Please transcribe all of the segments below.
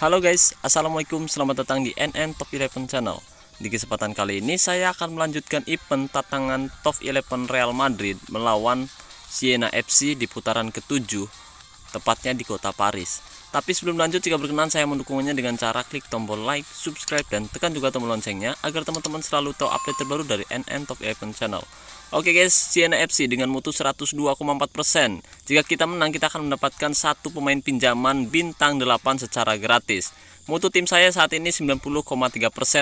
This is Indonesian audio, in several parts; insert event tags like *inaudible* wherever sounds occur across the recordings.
Halo guys, Assalamualaikum, selamat datang di NN Top 11 Channel Di kesempatan kali ini saya akan melanjutkan event tatangan Top 11 Real Madrid melawan Siena FC di putaran ke-7 Tepatnya di kota Paris Tapi sebelum lanjut, jika berkenan saya mendukungnya dengan cara klik tombol like, subscribe, dan tekan juga tombol loncengnya Agar teman-teman selalu tahu update terbaru dari NN Top 11 Channel Oke guys, Siena FC dengan mutu 102,4%. Jika kita menang, kita akan mendapatkan satu pemain pinjaman bintang 8 secara gratis. Mutu tim saya saat ini 90,3%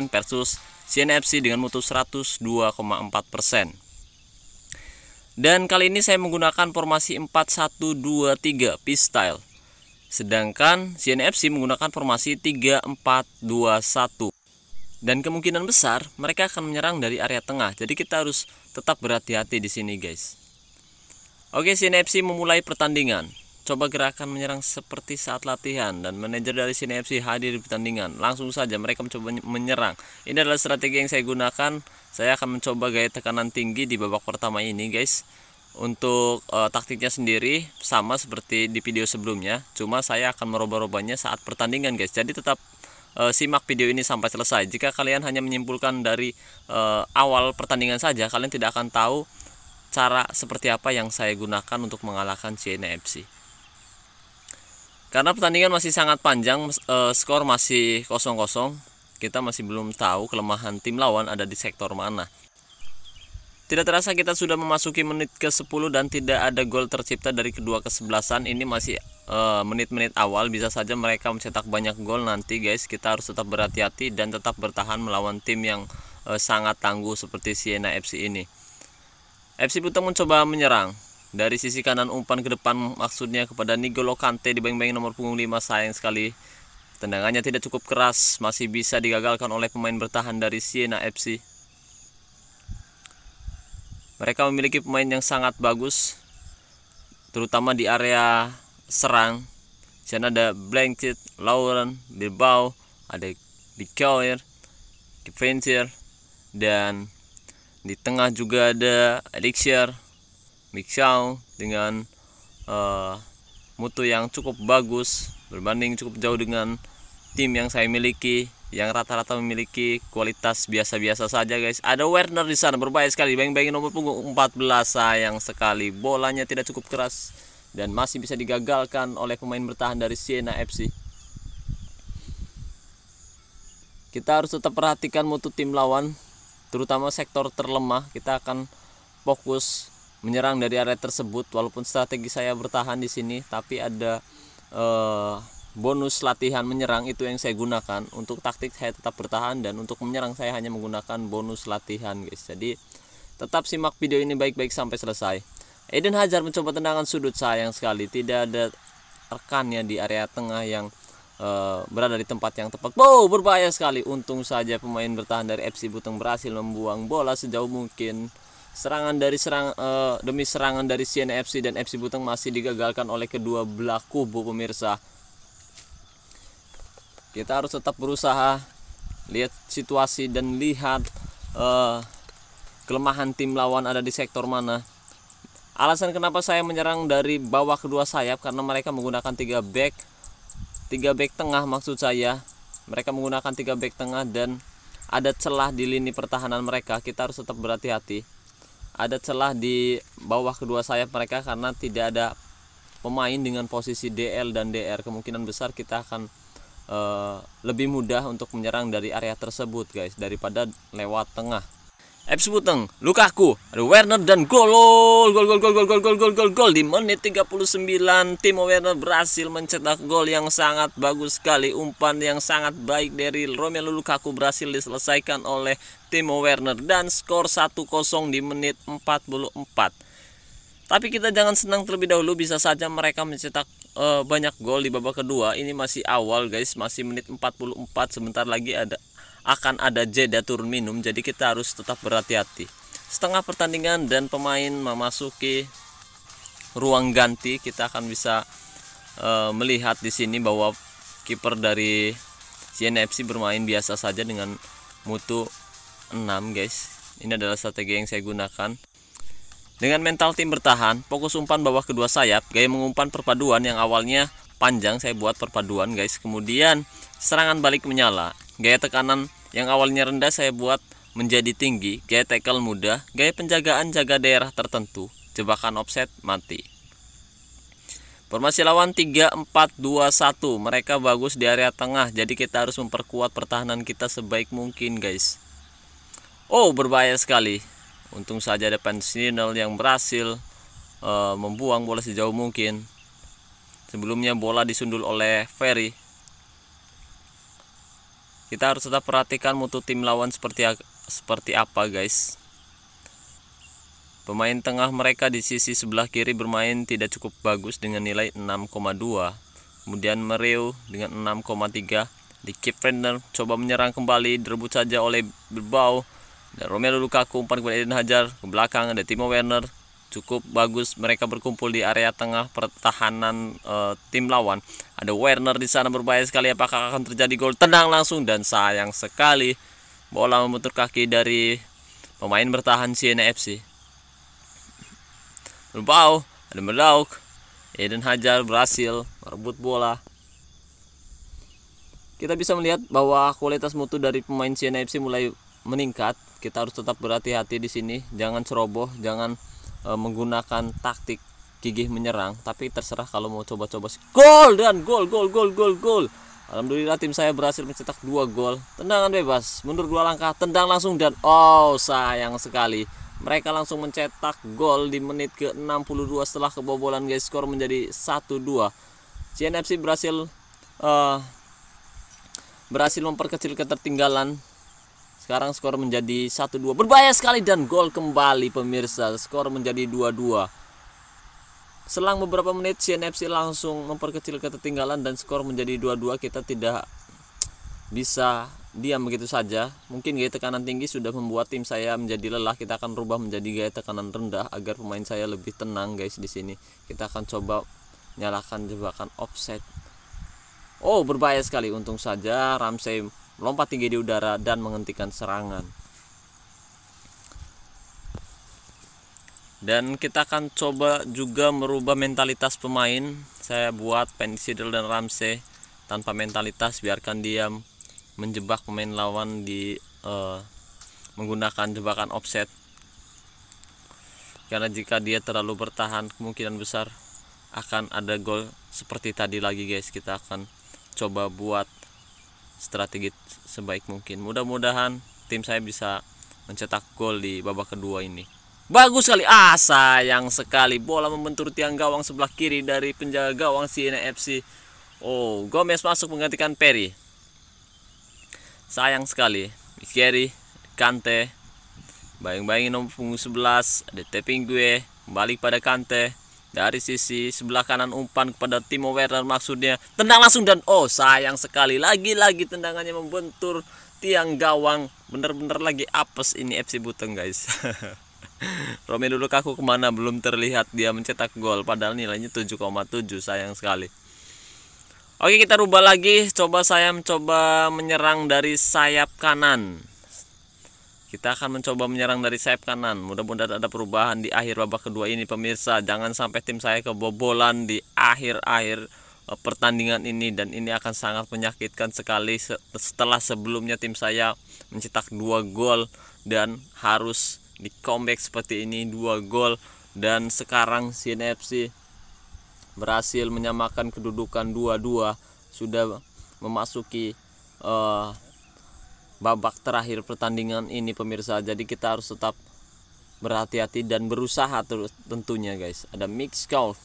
versus Siena FC dengan mutu 102,4%. Dan kali ini saya menggunakan formasi 4123 P-Style. Sedangkan Siena FC menggunakan formasi 3 4 3421 dan kemungkinan besar mereka akan menyerang dari area tengah. Jadi kita harus Tetap berhati-hati di sini guys. Oke, Sinepsi memulai pertandingan. Coba gerakan menyerang seperti saat latihan dan manajer dari Sinepsi hadir di pertandingan. Langsung saja mereka mencoba menyerang. Ini adalah strategi yang saya gunakan. Saya akan mencoba gaya tekanan tinggi di babak pertama ini, guys. Untuk e, taktiknya sendiri sama seperti di video sebelumnya, cuma saya akan merubah-rubahnya saat pertandingan, guys. Jadi tetap Eh, simak video ini sampai selesai. Jika kalian hanya menyimpulkan dari e, awal pertandingan saja, kalian tidak akan tahu cara seperti apa yang saya gunakan untuk mengalahkan Siena FC. Karena pertandingan masih sangat panjang, e, skor masih kosong-kosong Kita masih belum tahu kelemahan tim lawan ada di sektor mana. Tidak terasa kita sudah memasuki menit ke-10 dan tidak ada gol tercipta dari kedua kesebelasan. Ini masih eh, menit-menit uh, awal bisa saja mereka mencetak banyak gol nanti guys. Kita harus tetap berhati-hati dan tetap bertahan melawan tim yang uh, sangat tangguh seperti Siena FC ini. FC Buteng mencoba menyerang. Dari sisi kanan umpan ke depan maksudnya kepada Nigolo Kante di bank-bank nomor punggung 5 sayang sekali tendangannya tidak cukup keras masih bisa digagalkan oleh pemain bertahan dari Siena FC. Mereka memiliki pemain yang sangat bagus terutama di area serang. Di sana ada Blanket, Lauren, Bilbao, ada Dikoyer, Defensier dan di tengah juga ada Elixir, Mixau dengan uh, mutu yang cukup bagus berbanding cukup jauh dengan tim yang saya miliki yang rata-rata memiliki kualitas biasa-biasa saja guys ada Werner di sana berbahaya sekali Bayang-bayang nomor punggung 14 sayang sekali bolanya tidak cukup keras dan masih bisa digagalkan oleh pemain bertahan dari Siena FC kita harus tetap perhatikan mutu tim lawan terutama sektor terlemah kita akan fokus menyerang dari area tersebut walaupun strategi saya bertahan di sini tapi ada uh, bonus latihan menyerang itu yang saya gunakan untuk taktik saya tetap bertahan dan untuk menyerang saya hanya menggunakan bonus latihan guys jadi tetap simak video ini baik-baik sampai selesai Eden Hazard mencoba tendangan sudut sayang sekali tidak ada rekannya di area tengah yang uh, berada di tempat yang tepat wow berbahaya sekali untung saja pemain bertahan dari FC Buteng berhasil membuang bola sejauh mungkin serangan dari serang uh, demi serangan dari CNFC FC dan FC Buteng masih digagalkan oleh kedua belah kubu pemirsa kita harus tetap berusaha lihat situasi dan lihat uh, kelemahan tim lawan ada di sektor mana alasan kenapa saya menyerang dari bawah kedua sayap karena mereka menggunakan tiga back tiga back tengah maksud saya mereka menggunakan tiga back tengah dan ada celah di lini pertahanan mereka kita harus tetap berhati-hati ada celah di bawah kedua sayap mereka karena tidak ada pemain dengan posisi DL dan DR kemungkinan besar kita akan Eh, lebih mudah untuk menyerang dari area tersebut guys daripada lewat tengah Eps Buteng, Lukaku, ada Werner dan gol, gol, gol, gol, gol, gol, gol, gol, gol, gol di menit 39 Timo Werner berhasil mencetak gol yang sangat bagus sekali, umpan yang sangat baik dari Romelu Lukaku berhasil diselesaikan oleh Timo Werner dan skor 1-0 di menit 44. Tapi kita jangan senang terlebih dahulu bisa saja mereka mencetak uh, banyak gol di babak kedua ini masih awal guys masih menit 44 sebentar lagi ada akan ada jeda turun minum jadi kita harus tetap berhati-hati setengah pertandingan dan pemain memasuki ruang ganti kita akan bisa uh, melihat di sini bahwa kiper dari CNFC bermain biasa saja dengan mutu 6 guys ini adalah strategi yang saya gunakan dengan mental tim bertahan, fokus umpan bawah kedua sayap, gaya mengumpan perpaduan yang awalnya panjang saya buat perpaduan guys. Kemudian serangan balik menyala, gaya tekanan yang awalnya rendah saya buat menjadi tinggi, gaya tackle mudah, gaya penjagaan jaga daerah tertentu, jebakan offset mati. Formasi lawan 3-4-2-1 Mereka bagus di area tengah Jadi kita harus memperkuat pertahanan kita sebaik mungkin guys Oh berbahaya sekali Untung saja depan Sinel yang berhasil e, membuang bola sejauh mungkin. Sebelumnya bola disundul oleh Ferry. Kita harus tetap perhatikan mutu tim lawan seperti seperti apa, guys. Pemain tengah mereka di sisi sebelah kiri bermain tidak cukup bagus dengan nilai 6,2. Kemudian Mereu dengan 6,3. Di Kip coba menyerang kembali direbut saja oleh Bilbao ada Romelu Lukaku umpan kepada Eden Hazard ke belakang ada Timo Werner cukup bagus mereka berkumpul di area tengah pertahanan e, tim lawan ada Werner di sana berbahaya sekali apakah akan terjadi gol tenang langsung dan sayang sekali bola memutar kaki dari pemain bertahan Siena FC Lubau ada Melauk Eden Hazard berhasil merebut bola kita bisa melihat bahwa kualitas mutu dari pemain Siena FC mulai meningkat kita harus tetap berhati-hati di sini jangan ceroboh jangan e, menggunakan taktik gigih menyerang tapi terserah kalau mau coba-coba gol dan gol gol gol gol gol Alhamdulillah tim saya berhasil mencetak dua gol Tendangan bebas, mundur dua langkah, tendang langsung dan oh sayang sekali Mereka langsung mencetak gol di menit ke-62 setelah kebobolan guys skor menjadi 1-2 CNFC berhasil uh, berhasil memperkecil ketertinggalan sekarang skor menjadi 1-2. Berbahaya sekali dan gol kembali pemirsa. Skor menjadi 2-2. Selang beberapa menit CNFC langsung memperkecil ketertinggalan dan skor menjadi 2-2. Kita tidak bisa diam begitu saja. Mungkin gaya tekanan tinggi sudah membuat tim saya menjadi lelah. Kita akan rubah menjadi gaya tekanan rendah agar pemain saya lebih tenang guys di sini. Kita akan coba nyalakan jebakan offset. Oh, berbahaya sekali. Untung saja Ramsey melompat tinggi di udara dan menghentikan serangan. Dan kita akan coba juga merubah mentalitas pemain. Saya buat Penny dan Ramsey tanpa mentalitas biarkan dia menjebak pemain lawan di uh, menggunakan jebakan offset. Karena jika dia terlalu bertahan kemungkinan besar akan ada gol seperti tadi lagi guys kita akan coba buat strategi sebaik mungkin mudah-mudahan tim saya bisa mencetak gol di babak kedua ini bagus sekali ah sayang sekali bola membentur tiang gawang sebelah kiri dari penjaga gawang Siena FC oh Gomez masuk menggantikan Perry sayang sekali Ikeri, Kante bayang bayang nomor punggung 11 ada tapping gue balik pada Kante dari sisi sebelah kanan umpan kepada Timo Werner maksudnya tendang langsung dan oh sayang sekali lagi-lagi tendangannya membentur tiang gawang bener-bener lagi apes ini FC Buteng guys *laughs* Romelu Lukaku kemana belum terlihat dia mencetak gol padahal nilainya 7,7 sayang sekali Oke kita rubah lagi coba saya mencoba menyerang dari sayap kanan kita akan mencoba menyerang dari sayap kanan. Mudah-mudahan ada perubahan di akhir babak kedua ini pemirsa. Jangan sampai tim saya kebobolan di akhir-akhir eh, pertandingan ini dan ini akan sangat menyakitkan sekali setelah sebelumnya tim saya mencetak dua gol dan harus di comeback seperti ini dua gol dan sekarang CNFC berhasil menyamakan kedudukan 2-2 sudah memasuki uh, babak terakhir pertandingan ini pemirsa jadi kita harus tetap berhati-hati dan berusaha terus tentunya guys ada mix call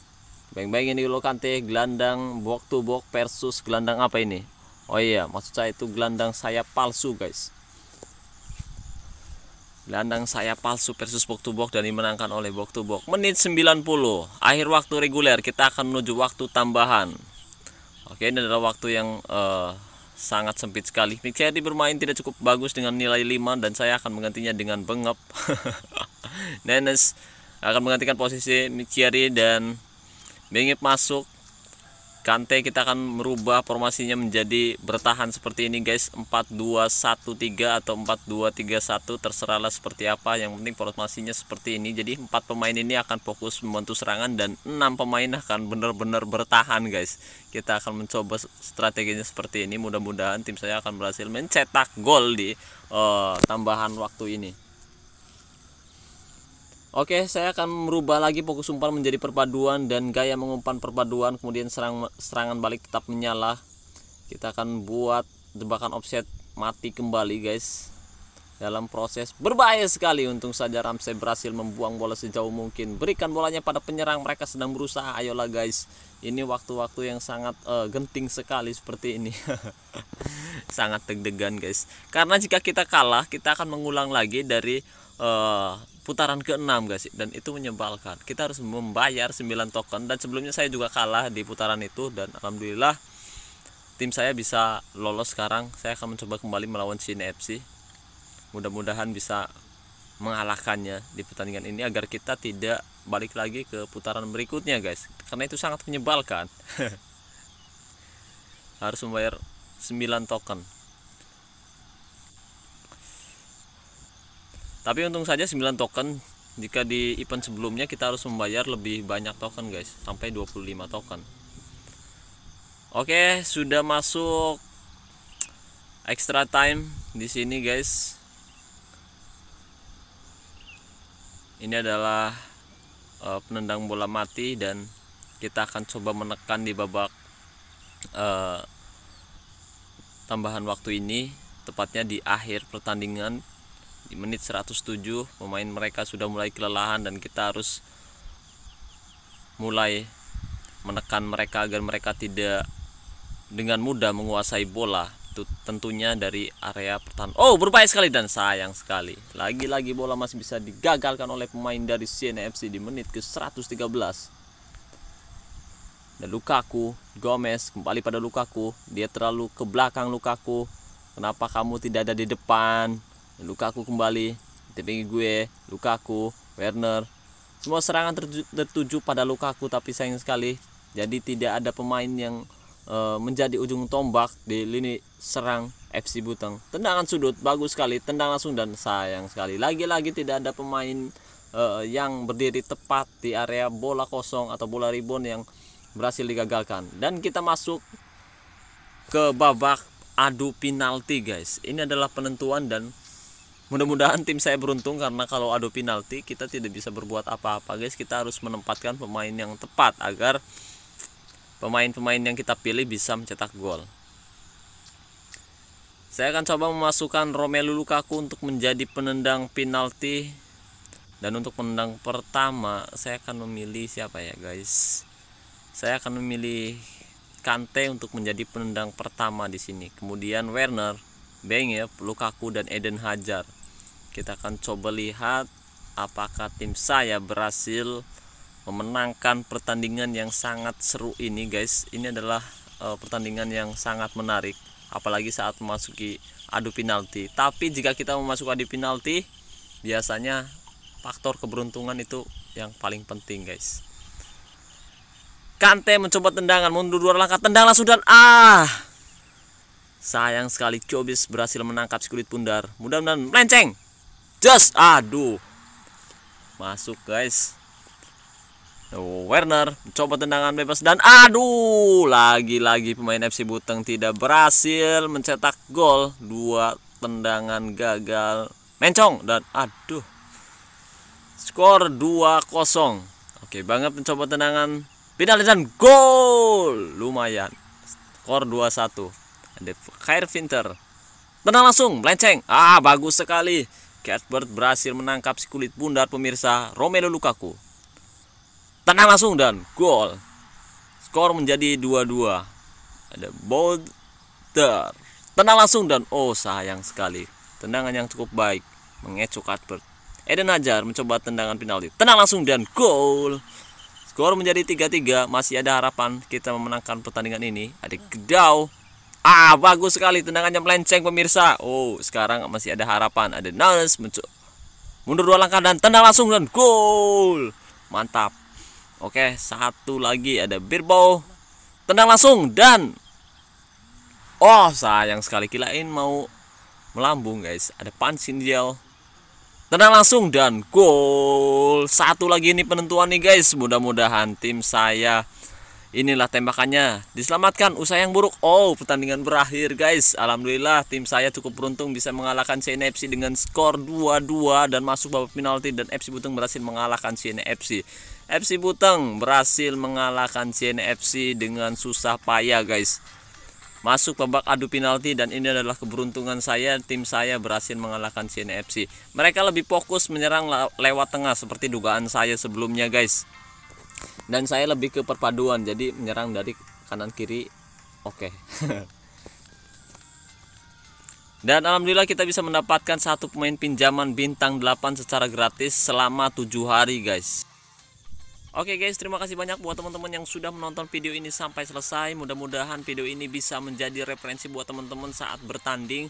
beng-beng ini lo kante gelandang box to box versus gelandang apa ini oh iya maksud saya itu gelandang saya palsu guys gelandang saya palsu versus box to box dan dimenangkan oleh box to box menit 90 akhir waktu reguler kita akan menuju waktu tambahan oke ini adalah waktu yang uh, sangat sempit sekali Mix Yeti bermain tidak cukup bagus dengan nilai 5 dan saya akan menggantinya dengan pengep. *laughs* Nenes akan menggantikan posisi Mix Yeti dan Bengep masuk Kante kita akan merubah formasinya menjadi bertahan seperti ini guys 4-2-1-3 atau 4-2-3-1 terserahlah seperti apa yang penting formasinya seperti ini jadi empat pemain ini akan fokus membantu serangan dan enam pemain akan benar-benar bertahan guys kita akan mencoba strateginya seperti ini mudah-mudahan tim saya akan berhasil mencetak gol di uh, tambahan waktu ini Oke, saya akan merubah lagi fokus umpan menjadi perpaduan dan gaya mengumpan perpaduan kemudian serang, serangan balik tetap menyala. Kita akan buat jebakan offset mati kembali, guys. Dalam proses berbahaya sekali untung saja Ramsey berhasil membuang bola sejauh mungkin. Berikan bolanya pada penyerang, mereka sedang berusaha. Ayolah, guys. Ini waktu-waktu yang sangat uh, genting sekali seperti ini. *laughs* sangat deg-degan, guys. Karena jika kita kalah, kita akan mengulang lagi dari uh, putaran ke-6 guys dan itu menyebalkan kita harus membayar 9 token dan sebelumnya saya juga kalah di putaran itu dan alhamdulillah tim saya bisa lolos sekarang saya akan mencoba kembali melawan Shin FC mudah-mudahan bisa mengalahkannya di pertandingan ini agar kita tidak balik lagi ke putaran berikutnya guys karena itu sangat menyebalkan *laughs* harus membayar 9 token tapi untung saja 9 token jika di event sebelumnya kita harus membayar lebih banyak token guys sampai 25 token oke sudah masuk extra time di sini guys ini adalah uh, penendang bola mati dan kita akan coba menekan di babak uh, tambahan waktu ini tepatnya di akhir pertandingan di menit 107 pemain mereka sudah mulai kelelahan dan kita harus mulai menekan mereka agar mereka tidak dengan mudah menguasai bola tentunya dari area pertahanan oh berbahaya sekali dan sayang sekali lagi-lagi bola masih bisa digagalkan oleh pemain dari CNFC di menit ke 113 dan Lukaku Gomez kembali pada Lukaku dia terlalu ke belakang Lukaku kenapa kamu tidak ada di depan Lukaku kembali di pinggir gue Lukaku Werner semua serangan tertuju, pada Lukaku tapi sayang sekali jadi tidak ada pemain yang e, menjadi ujung tombak di lini serang FC Buteng tendangan sudut bagus sekali tendang langsung dan sayang sekali lagi-lagi tidak ada pemain e, yang berdiri tepat di area bola kosong atau bola ribon yang berhasil digagalkan dan kita masuk ke babak adu penalti guys ini adalah penentuan dan mudah-mudahan tim saya beruntung karena kalau adu penalti kita tidak bisa berbuat apa-apa guys kita harus menempatkan pemain yang tepat agar pemain-pemain yang kita pilih bisa mencetak gol saya akan coba memasukkan Romelu Lukaku untuk menjadi penendang penalti dan untuk penendang pertama saya akan memilih siapa ya guys saya akan memilih Kante untuk menjadi penendang pertama di sini kemudian Werner Bengel Lukaku dan Eden Hajar kita akan coba lihat apakah tim saya berhasil memenangkan pertandingan yang sangat seru ini guys. Ini adalah e, pertandingan yang sangat menarik apalagi saat memasuki adu penalti. Tapi jika kita memasuki adu penalti biasanya faktor keberuntungan itu yang paling penting guys. Kante mencoba tendangan mundur dua langkah tendang langsung dan ah Sayang sekali Cobis berhasil menangkap si kulit pundar. Mudah-mudahan melenceng. Just aduh. Masuk guys. Oh, Werner mencoba tendangan bebas dan aduh lagi-lagi pemain FC Buteng tidak berhasil mencetak gol dua tendangan gagal mencong dan aduh skor 2-0 oke banget mencoba tendangan penalti dan gol lumayan skor 2-1 ada Kair Finter tenang langsung melenceng ah bagus sekali Cuthbert berhasil menangkap si kulit bundar pemirsa Romelu Lukaku. Tenang langsung dan gol. Skor menjadi 2-2. Ada Boulder. Tenang langsung dan oh sayang sekali. Tendangan yang cukup baik mengecoh Cuthbert. Eden Hazard mencoba tendangan penalti. Tenang langsung dan gol. Skor menjadi 3-3. Masih ada harapan kita memenangkan pertandingan ini. Ada Gedau Ah, bagus sekali tendangannya melenceng pemirsa. Oh, sekarang masih ada harapan. Ada Nales muncul. Mundur dua langkah dan tendang langsung dan gol. Mantap. Oke, satu lagi ada Birbo. Tendang langsung dan Oh, sayang sekali kilain mau melambung, guys. Ada Pansin Tendang langsung dan gol. Satu lagi ini penentuan nih, guys. Mudah-mudahan tim saya Inilah tembakannya. Diselamatkan usaha yang buruk. Oh, pertandingan berakhir, guys. Alhamdulillah tim saya cukup beruntung bisa mengalahkan CNFC dengan skor 2-2 dan masuk babak penalti dan FC Buteng berhasil mengalahkan CNFC. FC Buteng berhasil mengalahkan CNFC dengan susah payah, guys. Masuk babak adu penalti dan ini adalah keberuntungan saya tim saya berhasil mengalahkan CNFC. Mereka lebih fokus menyerang lewat tengah seperti dugaan saya sebelumnya, guys dan saya lebih ke perpaduan jadi menyerang dari kanan kiri oke *laughs* dan alhamdulillah kita bisa mendapatkan satu pemain pinjaman bintang 8 secara gratis selama tujuh hari guys Oke okay guys, terima kasih banyak buat teman-teman yang sudah menonton video ini sampai selesai. Mudah-mudahan video ini bisa menjadi referensi buat teman-teman saat bertanding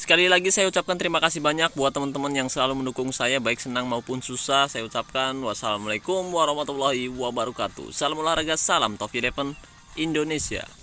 Sekali lagi saya ucapkan terima kasih banyak buat teman-teman yang selalu mendukung saya baik senang maupun susah. Saya ucapkan wassalamualaikum warahmatullahi wabarakatuh. Salam olahraga, salam Top Eleven Indonesia.